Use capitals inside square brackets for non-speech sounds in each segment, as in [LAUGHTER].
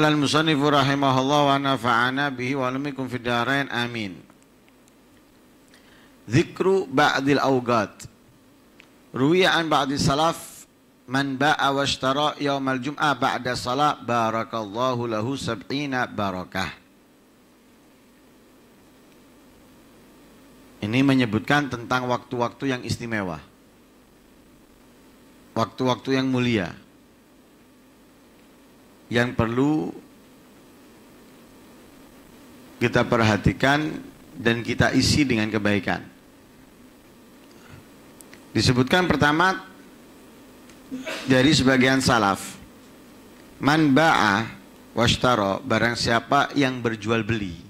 Qala al-musannifu rahimahullah wa nafa'ana bihi wa alamikum fid darain amin. Zikru ba'dil awqat. Ruwiya an ba'di salaf man ba'a wa ashtara yawmal jum'ah ba'da salat barakallahu lahu sab'ina barakah. Ini menyebutkan tentang waktu-waktu yang istimewa. Waktu-waktu yang mulia yang perlu kita perhatikan dan kita isi dengan kebaikan. Disebutkan pertama dari sebagian salaf. Man ba'a washtaro barang siapa yang berjual beli.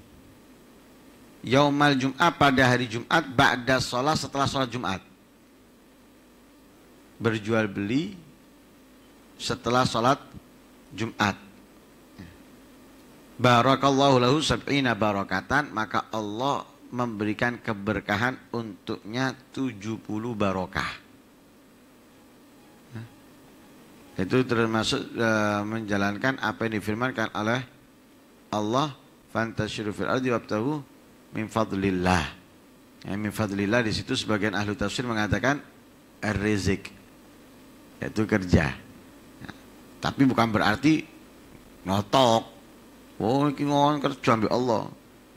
Yaumal Jum'at pada hari Jumat ba'da sholat setelah sholat Jumat. Berjual beli setelah sholat Jumat. Barakallahu lahu sab'ina barokatan, maka Allah memberikan keberkahan untuknya 70 barokah. Itu termasuk eh, menjalankan apa yang difirmankan oleh Allah fantasyiru fil ardi wabtahu min fadlillah. Ya, min fadlillah di situ sebagian ahli tafsir mengatakan rizik yaitu kerja. Tapi bukan berarti ngotok. Oh, ini ngomong kerja ambil Allah.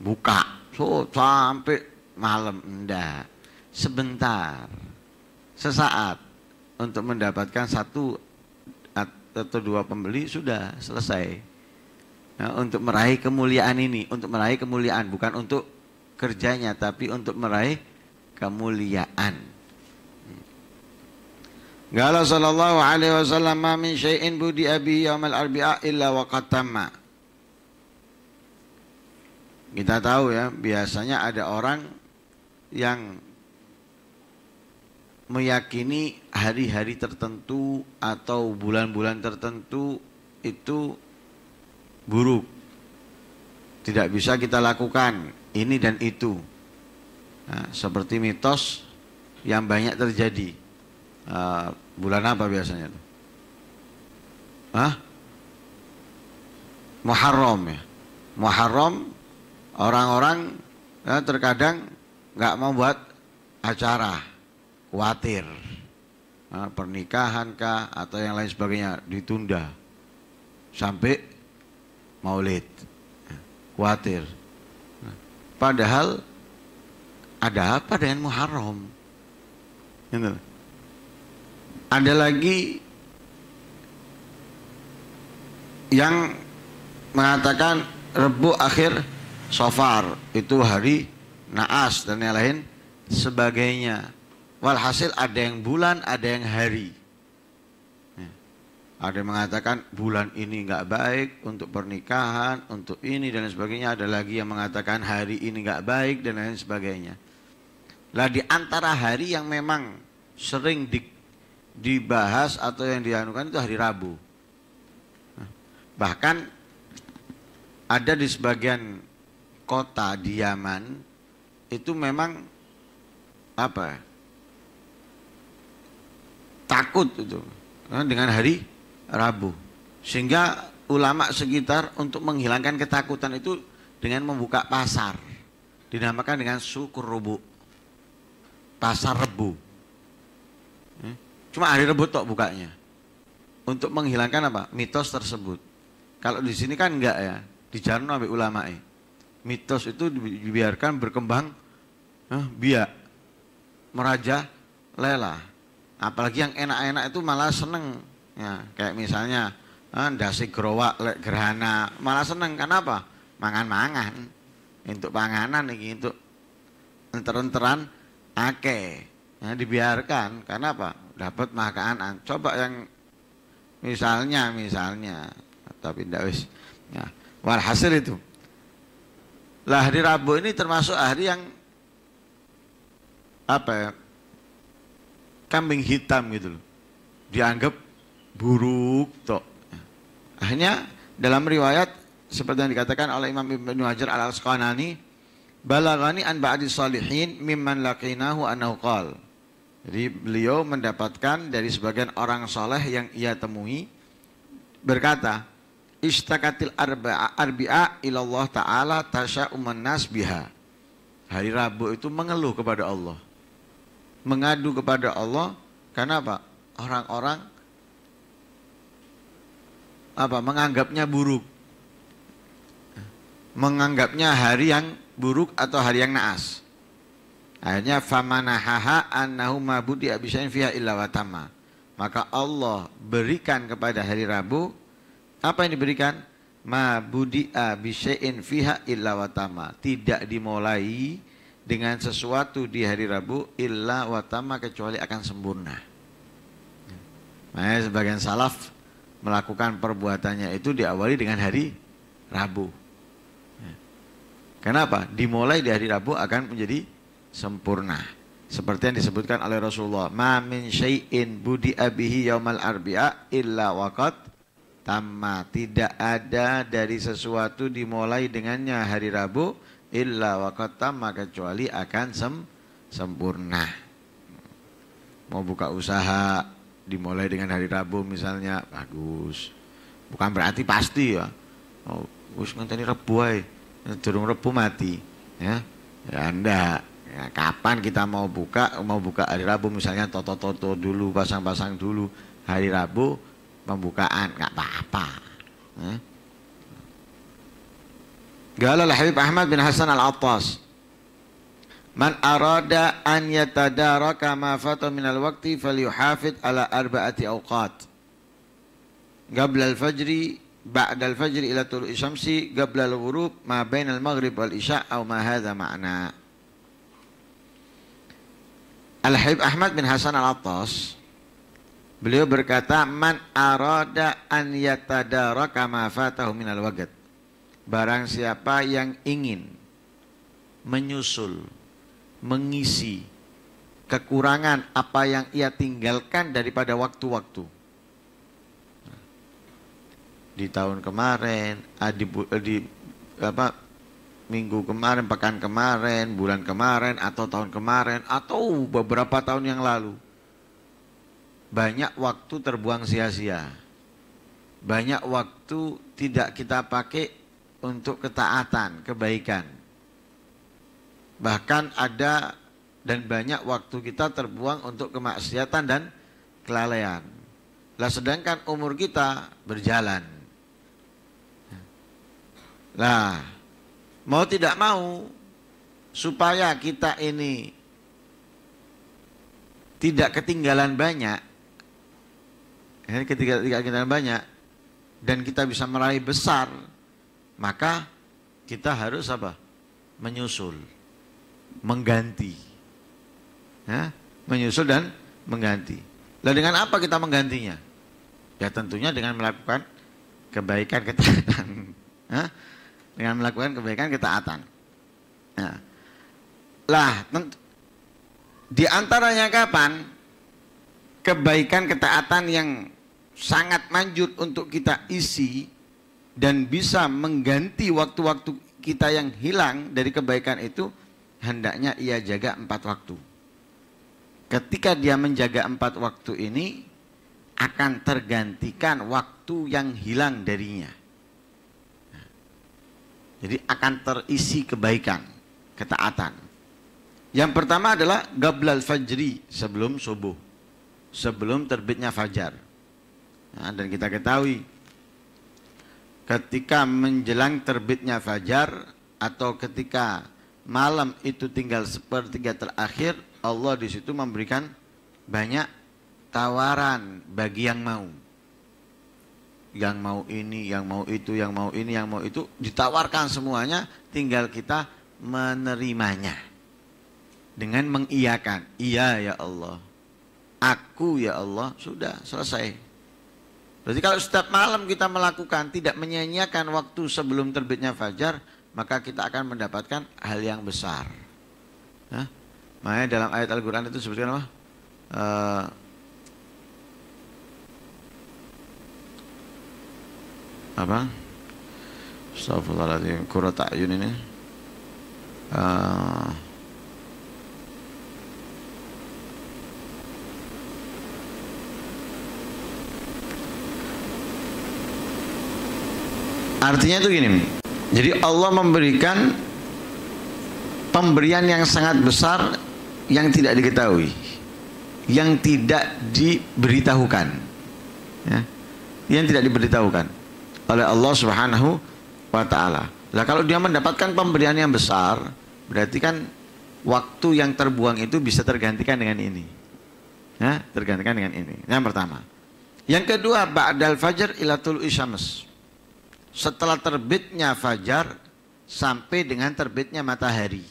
Buka so, sampai malam enggak. Sebentar. Sesaat untuk mendapatkan satu atau dua pembeli sudah selesai. Nah, untuk meraih kemuliaan ini, untuk meraih kemuliaan bukan untuk kerjanya tapi untuk meraih kemuliaan. Gala sallallahu alaihi wasallam ma min syai'in budi abi yaumal arbi'a illa wa qatamma. Kita tahu ya, biasanya ada orang yang meyakini hari-hari tertentu atau bulan-bulan tertentu itu buruk. Tidak bisa kita lakukan ini dan itu. Nah, seperti mitos yang banyak terjadi Ah, bulan apa biasanya itu? Hah? Muharram ya. Muharram orang-orang ya, terkadang nggak mau buat acara, khawatir nah, pernikahan kah atau yang lain sebagainya ditunda sampai maulid, khawatir. Nah, padahal ada apa dengan Muharram? Ya know? Ada lagi yang mengatakan Rebu akhir Sofar itu hari Naas dan yang lain sebagainya. Walhasil ada yang bulan, ada yang hari. Ya. Ada yang mengatakan bulan ini nggak baik untuk pernikahan, untuk ini dan lain sebagainya. Ada lagi yang mengatakan hari ini nggak baik dan lain sebagainya. Lah di antara hari yang memang sering di dibahas atau yang dianukan itu hari Rabu. Bahkan ada di sebagian kota di Yaman itu memang apa? Ya, takut itu kan, dengan hari Rabu. Sehingga ulama sekitar untuk menghilangkan ketakutan itu dengan membuka pasar. Dinamakan dengan suku rubu. Pasar rebu Cuma hari rebut tok bukanya. Untuk menghilangkan apa? Mitos tersebut. Kalau di sini kan enggak ya, di dijarno ambil ulamae Mitos itu dibiarkan berkembang eh, biak, meraja, lela. Apalagi yang enak-enak itu malah seneng. Ya, kayak misalnya eh, dasi gerowak, lek gerhana, malah seneng. Kenapa? Mangan-mangan. Untuk panganan nih untuk enter-enteran, ake ya, dibiarkan karena apa dapat makanan ah, coba yang misalnya misalnya tapi tidak wis ya walhasil itu lah hari Rabu ini termasuk hari yang apa ya kambing hitam gitu loh dianggap buruk tok akhirnya dalam riwayat seperti yang dikatakan oleh Imam Ibn Hajar al Asqalani balagani an ba'di salihin mimman laqinahu annahu qala jadi beliau mendapatkan dari sebagian orang soleh yang ia temui berkata, Istakatil arba'a arbi'a ilallah ta'ala umman nas biha. Hari Rabu itu mengeluh kepada Allah. Mengadu kepada Allah, karena apa? Orang-orang apa menganggapnya buruk. Menganggapnya hari yang buruk atau hari yang naas. Akhirnya famanahaha annahu ma budi'a bisya'in fiha illa watama. Maka Allah berikan kepada hari Rabu apa yang diberikan? Ma budi abisain fiha illa watama. Tidak dimulai dengan sesuatu di hari Rabu illa watama kecuali akan sempurna. Makanya sebagian salaf melakukan perbuatannya itu diawali dengan hari Rabu. Kenapa? Dimulai di hari Rabu akan menjadi sempurna. Seperti yang disebutkan oleh Rasulullah, "Ma min syai'in budi abihi yaumal arbi'a illa waqat tamma." Tidak ada dari sesuatu dimulai dengannya hari Rabu illa waqat tamma kecuali akan sem sempurna. Mau buka usaha dimulai dengan hari Rabu misalnya, bagus. Bukan berarti pasti ya. Oh, wis ngenteni Rabu ae. Durung Rabu mati, ya. Ya ndak. Ya, kapan kita mau buka, mau buka hari Rabu misalnya toto-toto dulu, pasang-pasang dulu hari Rabu pembukaan nggak apa-apa. Ya. Galal Habib Ahmad bin Hasan Al-Attas Man arada an yatadaraka ma fata min al-waqti falyuhafid ala arba'ati awqat. Qabla al-fajri, ba'da al-fajri ila tulu'i syamsi, qabla al-ghurub, ma bain al-maghrib wal-isya' aw ma hadha ma'na. Al-Habib Ahmad bin Hasan Al-Attas Beliau berkata Man arada an yatadaraka ma fatahu minal waqt Barang siapa yang ingin menyusul, mengisi kekurangan apa yang ia tinggalkan daripada waktu-waktu. Di tahun kemarin, ah, di, eh, di apa, minggu kemarin, pekan kemarin, bulan kemarin, atau tahun kemarin, atau beberapa tahun yang lalu. Banyak waktu terbuang sia-sia. Banyak waktu tidak kita pakai untuk ketaatan, kebaikan. Bahkan ada dan banyak waktu kita terbuang untuk kemaksiatan dan kelalaian. Lah sedangkan umur kita berjalan. Lah Mau tidak mau, supaya kita ini tidak ketinggalan banyak, ketika tidak ketinggalan banyak, dan kita bisa meraih besar, maka kita harus apa? Menyusul, mengganti, ya? menyusul dan mengganti. Lalu dengan apa kita menggantinya? Ya tentunya dengan melakukan kebaikan ketaatan. [LAUGHS] Dengan melakukan kebaikan ketaatan. Nah, ya. lah di antaranya kapan kebaikan ketaatan yang sangat manjur untuk kita isi dan bisa mengganti waktu-waktu kita yang hilang dari kebaikan itu hendaknya ia jaga empat waktu. Ketika dia menjaga empat waktu ini akan tergantikan waktu yang hilang darinya. Jadi akan terisi kebaikan, ketaatan. Yang pertama adalah gablal fajri sebelum subuh. Sebelum terbitnya fajar. Nah, dan kita ketahui ketika menjelang terbitnya fajar atau ketika malam itu tinggal sepertiga terakhir, Allah di situ memberikan banyak tawaran bagi yang mau yang mau ini, yang mau itu, yang mau ini, yang mau itu ditawarkan semuanya, tinggal kita menerimanya dengan mengiyakan. Iya ya Allah. Aku ya Allah, sudah selesai. Jadi kalau setiap malam kita melakukan tidak menyanyiakan waktu sebelum terbitnya fajar, maka kita akan mendapatkan hal yang besar. Nah, makanya dalam ayat Al-Quran itu sebutkan apa? Eh, apa Astagfirullahaladzim kura ta'yun ini uh, Artinya itu gini Jadi Allah memberikan Pemberian yang sangat besar Yang tidak diketahui Yang tidak diberitahukan ya. Yang tidak diberitahukan oleh Allah Subhanahu wa taala. Lah kalau dia mendapatkan pemberian yang besar, berarti kan waktu yang terbuang itu bisa tergantikan dengan ini. Ya, tergantikan dengan ini. Yang pertama. Yang kedua, ba'dal fajar ila tul Setelah terbitnya fajar sampai dengan terbitnya matahari.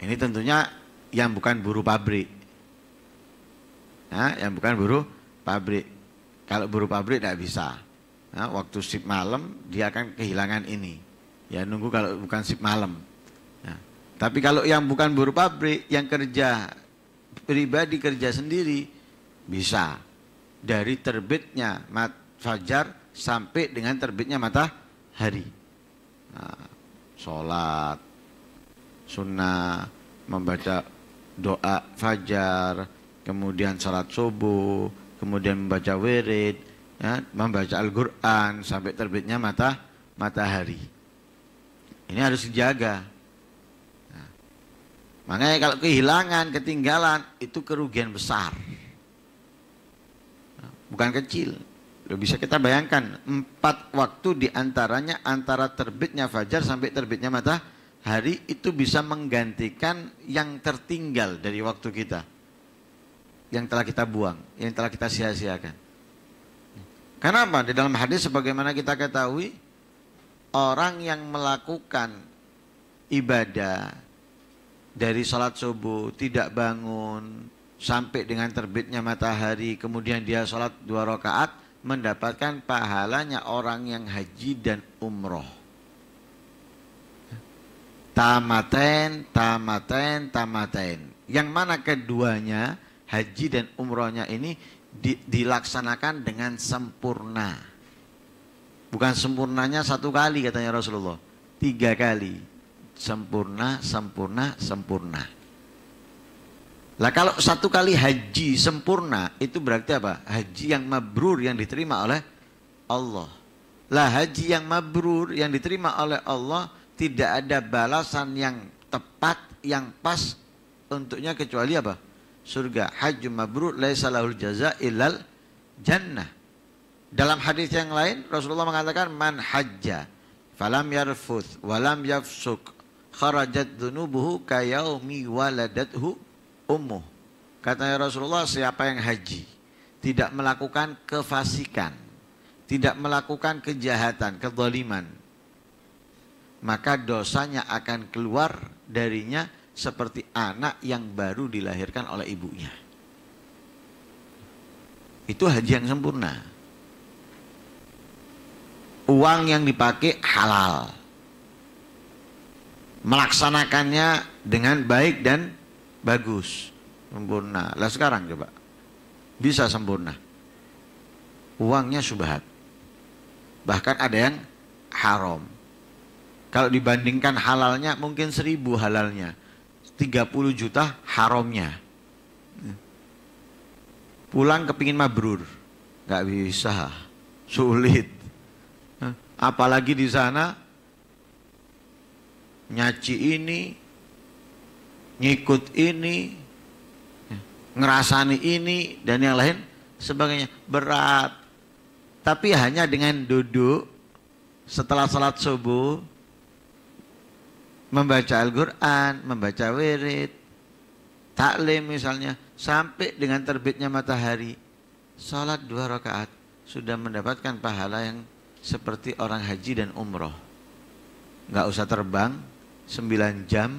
Ini tentunya yang bukan buruh pabrik. Ya, yang bukan buruh pabrik kalau buruh pabrik tidak bisa. Nah, waktu sip malam dia akan kehilangan ini. Ya nunggu kalau bukan sip malam. Nah, tapi kalau yang bukan buruh pabrik, yang kerja pribadi kerja sendiri bisa dari terbitnya mat fajar sampai dengan terbitnya matahari. Nah, sholat, sunnah, membaca doa fajar, kemudian sholat subuh, kemudian membaca wirid, ya, membaca Al-Quran sampai terbitnya mata matahari. Ini harus dijaga. Nah, makanya kalau kehilangan, ketinggalan itu kerugian besar, nah, bukan kecil. Lo bisa kita bayangkan empat waktu diantaranya antara terbitnya fajar sampai terbitnya matahari itu bisa menggantikan yang tertinggal dari waktu kita yang telah kita buang, yang telah kita sia-siakan. Kenapa? Di dalam hadis sebagaimana kita ketahui, orang yang melakukan ibadah dari sholat subuh tidak bangun sampai dengan terbitnya matahari kemudian dia sholat dua rakaat mendapatkan pahalanya orang yang haji dan umroh tamaten tamaten tamaten yang mana keduanya haji dan umrohnya ini di, dilaksanakan dengan sempurna. Bukan sempurnanya satu kali katanya Rasulullah, tiga kali. Sempurna, sempurna, sempurna. Lah kalau satu kali haji sempurna itu berarti apa? Haji yang mabrur yang diterima oleh Allah. Lah haji yang mabrur yang diterima oleh Allah tidak ada balasan yang tepat yang pas untuknya kecuali apa? surga. Haji mabrur laisalahul jaza ilal jannah. Dalam hadis yang lain Rasulullah mengatakan man hajja falam yarfuth walam yafsuk kharajat dunubuhu kayaumi waladathu ummuh. Katanya Rasulullah siapa yang haji tidak melakukan kefasikan, tidak melakukan kejahatan, kedzaliman maka dosanya akan keluar darinya seperti anak yang baru dilahirkan oleh ibunya. Itu haji yang sempurna. Uang yang dipakai halal. Melaksanakannya dengan baik dan bagus. Sempurna. Lah sekarang coba. Bisa sempurna. Uangnya subhat. Bahkan ada yang haram. Kalau dibandingkan halalnya mungkin seribu halalnya 30 juta haramnya. Pulang kepingin mabrur, nggak bisa, sulit. Apalagi di sana nyaci ini, ngikut ini, ngerasani ini dan yang lain sebagainya berat. Tapi hanya dengan duduk setelah salat subuh membaca Al-Quran, membaca wirid, taklim misalnya, sampai dengan terbitnya matahari, sholat dua rakaat sudah mendapatkan pahala yang seperti orang haji dan umroh. Nggak usah terbang sembilan jam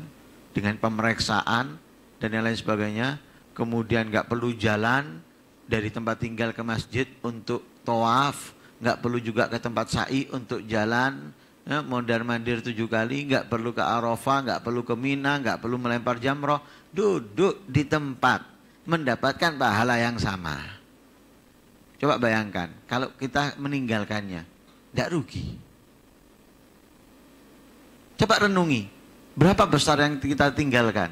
dengan pemeriksaan dan yang lain sebagainya. Kemudian nggak perlu jalan dari tempat tinggal ke masjid untuk toaf. Nggak perlu juga ke tempat sa'i untuk jalan ya, mondar mandir tujuh kali, nggak perlu ke Arafah, nggak perlu ke Mina, nggak perlu melempar jamroh, duduk di tempat mendapatkan pahala yang sama. Coba bayangkan, kalau kita meninggalkannya, tidak rugi. Coba renungi, berapa besar yang kita tinggalkan?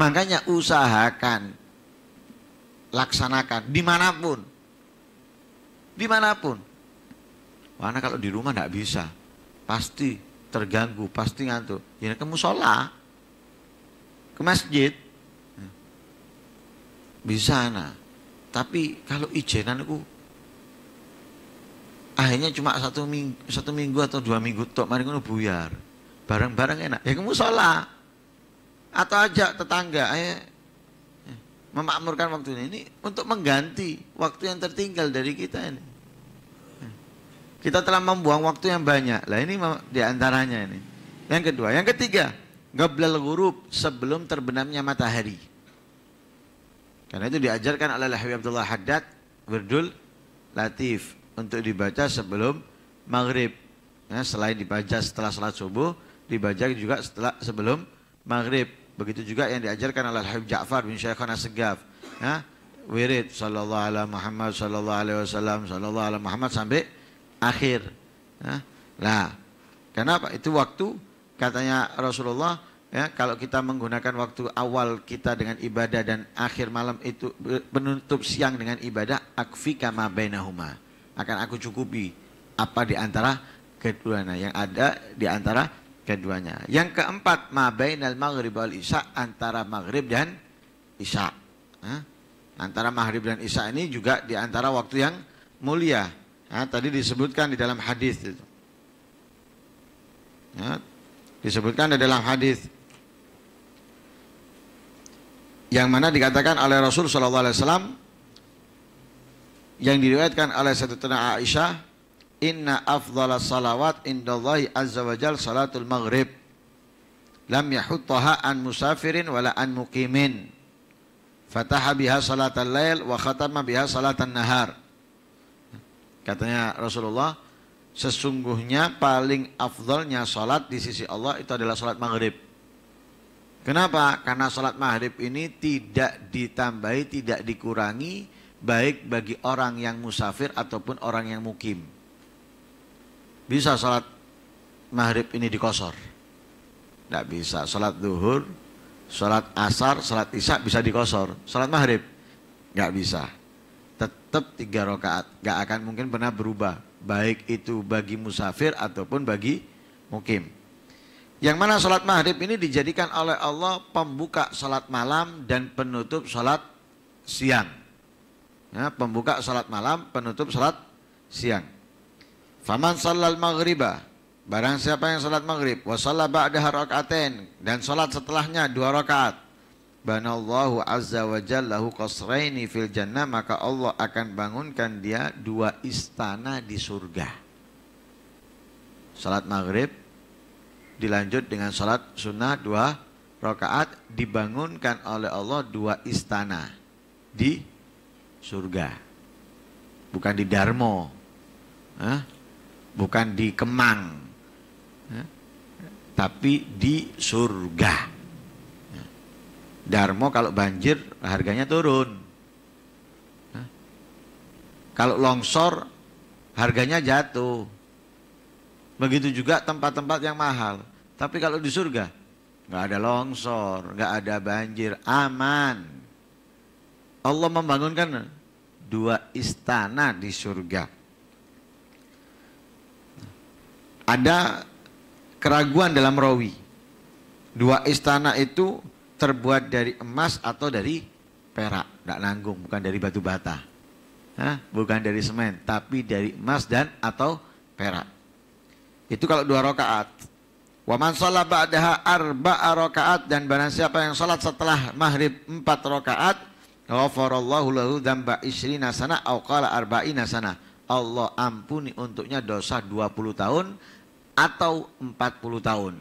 Makanya usahakan, laksanakan, dimanapun. Dimanapun. Karena kalau di rumah tidak bisa, pasti terganggu, pasti ngantuk. Ya ke musola, ke masjid, bisa nah. Tapi kalau ijenan aku akhirnya cuma satu minggu, satu minggu atau dua minggu tok mari ngono buyar. Barang-barang enak. Ya ke musola. Atau ajak tetangga, ayo memakmurkan waktu ini untuk mengganti waktu yang tertinggal dari kita ini. Kita telah membuang waktu yang banyak. Lah ini diantaranya ini. Yang kedua, yang ketiga, gablal ghurub sebelum terbenamnya matahari. Karena itu diajarkan oleh Habib Abdullah Haddad Berdul Latif untuk dibaca sebelum maghrib. Ya, selain dibaca setelah salat subuh, dibaca juga setelah sebelum maghrib. Begitu juga yang diajarkan oleh Habib Ja'far bin Syekh segaf Ya, wirid sallallahu alaihi Muhammad sallallahu alaihi wasallam sallallahu alaihi Muhammad sampai akhir. nah, ya. kenapa? Itu waktu katanya Rasulullah ya kalau kita menggunakan waktu awal kita dengan ibadah dan akhir malam itu penutup siang dengan ibadah akfi kama bainahuma. Akan aku cukupi apa di antara keduanya yang ada di antara keduanya. Yang keempat ma bainal maghrib wal isya antara maghrib dan isya. Antara maghrib dan isya ini juga di antara waktu yang mulia Ya, tadi disebutkan di dalam hadis itu. Ya, disebutkan di dalam hadis yang mana dikatakan oleh Rasul Shallallahu Alaihi Wasallam yang diriwayatkan oleh satu tanah Aisyah inna afdhala salawat indallahi azza wa jal salatul maghrib lam yahuttaha an musafirin wala an muqimin fataha biha salatul lail wa khatama biha salatan nahar Katanya Rasulullah, sesungguhnya paling afdolnya sholat di sisi Allah itu adalah sholat maghrib. Kenapa? Karena sholat maghrib ini tidak ditambahi, tidak dikurangi, baik bagi orang yang musafir ataupun orang yang mukim. Bisa sholat maghrib ini dikosor. Tidak bisa. Sholat duhur, sholat asar, sholat isya bisa dikosor. Sholat maghrib Tidak bisa tetap tiga rakaat. Gak akan mungkin pernah berubah. Baik itu bagi musafir ataupun bagi mukim. Yang mana sholat maghrib ini dijadikan oleh Allah pembuka sholat malam dan penutup sholat siang. Ya, pembuka sholat malam, penutup sholat siang. Faman sallal maghribah Barang siapa yang sholat maghrib. Wasallah ba'daha rakaten. Dan sholat setelahnya dua rakaat. Banallahu azza wa jallahu qasraini fil jannah maka Allah akan bangunkan dia dua istana di surga. Salat maghrib dilanjut dengan salat sunnah dua rakaat dibangunkan oleh Allah dua istana di surga. Bukan di Darmo. eh? Bukan di Kemang. eh? Tapi di surga. Darmo kalau banjir harganya turun. kalau longsor harganya jatuh. Begitu juga tempat-tempat yang mahal. Tapi kalau di surga nggak ada longsor, nggak ada banjir, aman. Allah membangunkan dua istana di surga. Ada keraguan dalam rawi. Dua istana itu terbuat dari emas atau dari perak, tidak nanggung, bukan dari batu bata. Hah? Bukan dari semen, tapi dari emas dan atau perak. Itu kalau dua rakaat. Waman sholat ba'daha arba'a rakaat dan barang siapa yang sholat setelah maghrib empat rakaat, ghafarallahu lahu dzamba isrina sana au qala arba'ina sana. Allah ampuni untuknya dosa 20 tahun atau 40 tahun.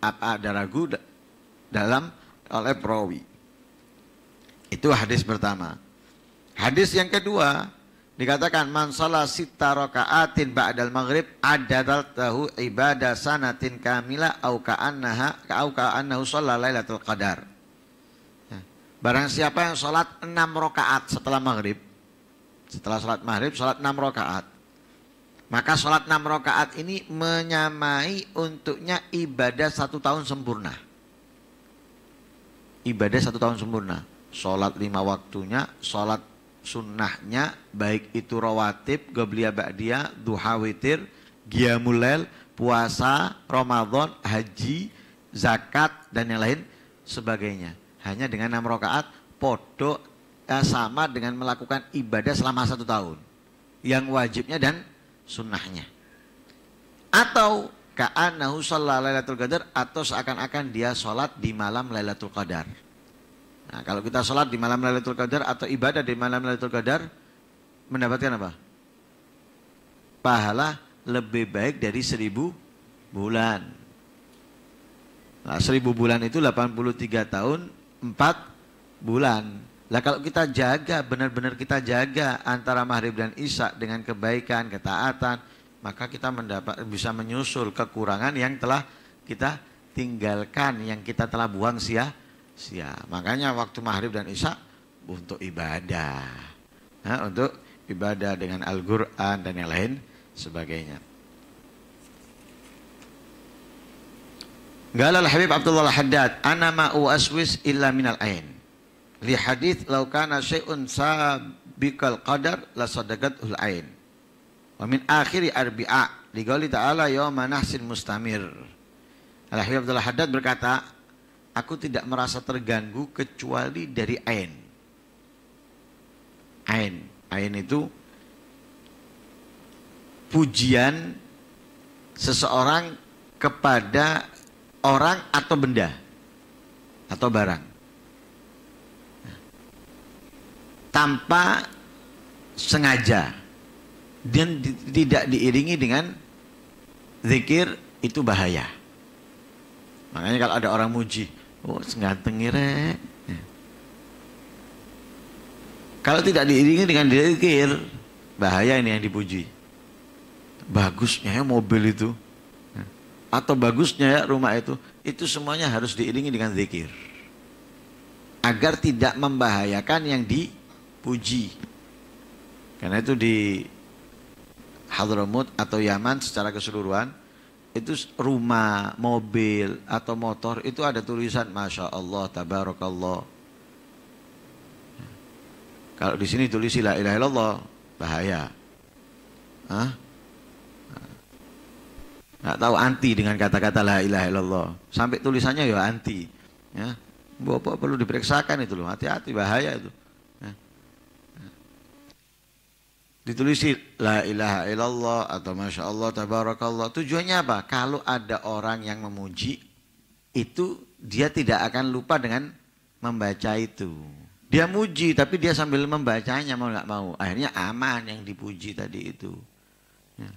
Ada ragu dalam oleh perawi. Itu hadis pertama. Hadis yang kedua dikatakan man shalah sita rakaatin ba'dal maghrib tahu ibadah sanatin kamila au ka'annaha au ka'annahu shalla lailatul qadar. Ya. Barang siapa yang sholat 6 rakaat setelah maghrib Setelah sholat maghrib, sholat 6 rakaat Maka sholat 6 rakaat ini menyamai untuknya ibadah satu tahun sempurna ibadah satu tahun sempurna. Sholat lima waktunya, sholat sunnahnya, baik itu rawatib, gobliya ba'dia, duha witir, giamulel, puasa, ramadhan, haji, zakat, dan yang lain sebagainya. Hanya dengan enam rakaat podo eh, sama dengan melakukan ibadah selama satu tahun. Yang wajibnya dan sunnahnya. Atau Ka'anahu sholat Lailatul Qadar atau seakan-akan dia sholat di malam Lailatul Qadar. Nah, kalau kita sholat di malam Lailatul Qadar atau ibadah di malam Lailatul Qadar mendapatkan apa? Pahala lebih baik dari seribu bulan. Nah, seribu bulan itu 83 tahun empat bulan. Lah kalau kita jaga, benar-benar kita jaga antara maghrib dan isya dengan kebaikan, ketaatan, maka kita mendapat bisa menyusul kekurangan yang telah kita tinggalkan yang kita telah buang sia sia makanya waktu maghrib dan isya untuk ibadah nah, untuk ibadah dengan Al-Quran dan yang lain sebagainya Galal Habib Abdullah Haddad ana ma uaswis illa minal ain li hadith law kana syai'un sabiqal qadar la sadaqatul ain Wa min akhiri arbi'a Ligauli ta'ala yawma nahsin mustamir Al-Habib Abdullah Haddad berkata Aku tidak merasa terganggu kecuali dari Ain Ain Ain itu Pujian Seseorang kepada orang atau benda Atau barang Tanpa sengaja dan tidak diiringi dengan zikir itu bahaya. Makanya kalau ada orang muji, oh seganteng rek. Ya. Kalau tidak diiringi dengan zikir, bahaya ini yang dipuji. Bagusnya ya mobil itu, ya. atau bagusnya ya rumah itu, itu semuanya harus diiringi dengan zikir. Agar tidak membahayakan yang dipuji. Karena itu di Hadramut atau Yaman secara keseluruhan itu rumah, mobil atau motor itu ada tulisan Masya Allah, Tabarakallah. Kalau di sini tulis la ilaha illallah bahaya. Hah? Nggak tahu anti dengan kata-kata la ilaha illallah. Sampai tulisannya ya anti. Ya. Bapak perlu diperiksakan itu loh, hati-hati bahaya itu. ditulisi la ilaha illallah atau masya Allah tabarakallah tujuannya apa kalau ada orang yang memuji itu dia tidak akan lupa dengan membaca itu dia muji tapi dia sambil membacanya mau nggak mau akhirnya aman yang dipuji tadi itu ya.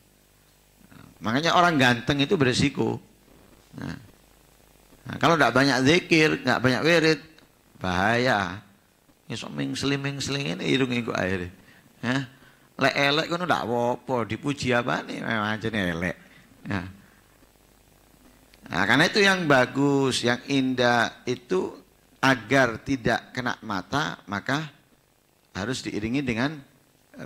makanya orang ganteng itu beresiko ya. nah kalau nggak banyak zikir nggak banyak wirid bahaya ini sok seling seling ini irung akhirnya ya Lek elek kono ndak apa-apa, nih memang jane elek. Ya. Nah, karena itu yang bagus, yang indah itu agar tidak kena mata, maka harus diiringi dengan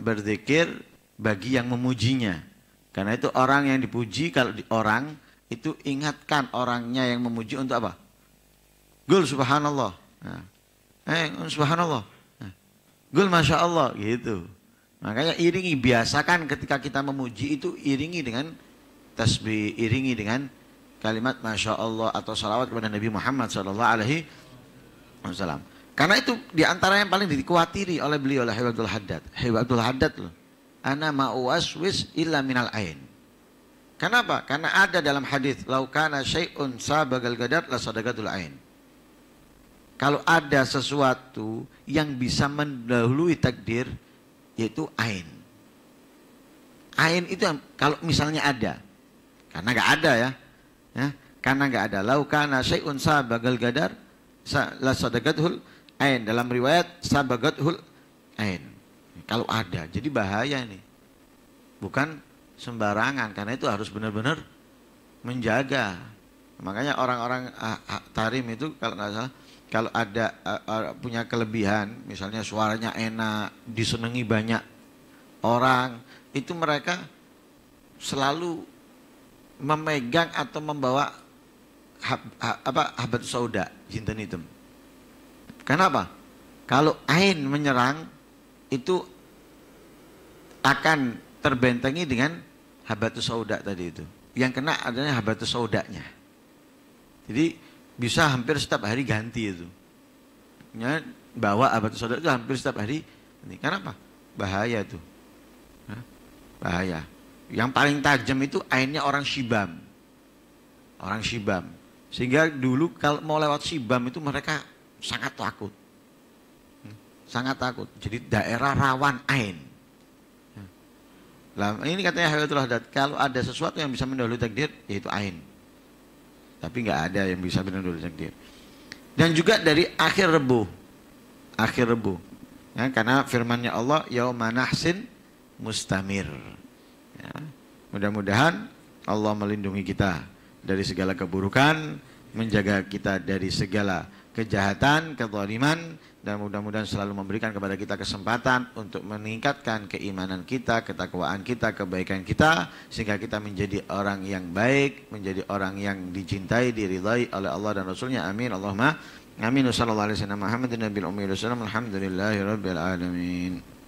berzikir bagi yang memujinya. Karena itu orang yang dipuji kalau di orang itu ingatkan orangnya yang memuji untuk apa? Gul subhanallah. Nah. Eh, subhanallah. Nah. Gul masya Allah gitu. Makanya iringi biasakan ketika kita memuji itu iringi dengan tasbih, iringi dengan kalimat masya Allah atau salawat kepada Nabi Muhammad Shallallahu Alaihi Wasallam. Karena itu diantara yang paling dikhawatiri oleh beliau oleh Habib Abdul Haddad. Habib Abdul Haddad loh. Ana wis illa minal ain. Kenapa? Karena ada dalam hadis laukana syai'un sabagal gadat la sadagatul ain. Kalau ada sesuatu yang bisa mendahului takdir, yaitu ain. Ain itu kalau misalnya ada, karena nggak ada ya, ya karena nggak ada. Laukana syai'un sabagal gadar, la sadagathul ain. Dalam riwayat sabagathul ain. Kalau ada, jadi bahaya ini Bukan sembarangan, karena itu harus benar-benar menjaga. Makanya orang-orang ah, ah, tarim itu kalau nggak salah kalau ada uh, punya kelebihan, misalnya suaranya enak, disenangi banyak orang, itu mereka selalu memegang atau membawa hab, ha, apa habat sauda jinten hitam. Kenapa? Kalau ain menyerang itu akan terbentengi dengan habatus sauda tadi itu. Yang kena adanya habatus saudanya. Jadi bisa hampir setiap hari ganti itu. Ya, bawa abad saudara itu hampir setiap hari. Ini kenapa? Bahaya itu. Ya, bahaya. Yang paling tajam itu ainnya orang Shibam. Orang Shibam. Sehingga dulu kalau mau lewat Shibam itu mereka sangat takut. Ya, sangat takut. Jadi daerah rawan ain. Nah, ini katanya Hayatul Haddad, kalau ada sesuatu yang bisa mendahului takdir, yaitu ain. Tapi nggak ada yang bisa benar dulu takdir. Dan juga dari akhir rebu. Akhir rebu. Ya, karena firmannya Allah, Yaumanahsin mustamir. Ya. Mudah-mudahan Allah melindungi kita dari segala keburukan, menjaga kita dari segala kejahatan, kezaliman, dan mudah-mudahan selalu memberikan kepada kita kesempatan untuk meningkatkan keimanan kita, ketakwaan kita, kebaikan kita sehingga kita menjadi orang yang baik, menjadi orang yang dicintai, diridhai oleh Allah dan Rasulnya. Amin. Allahumma amin. Wassalamualaikum alaihi wasallam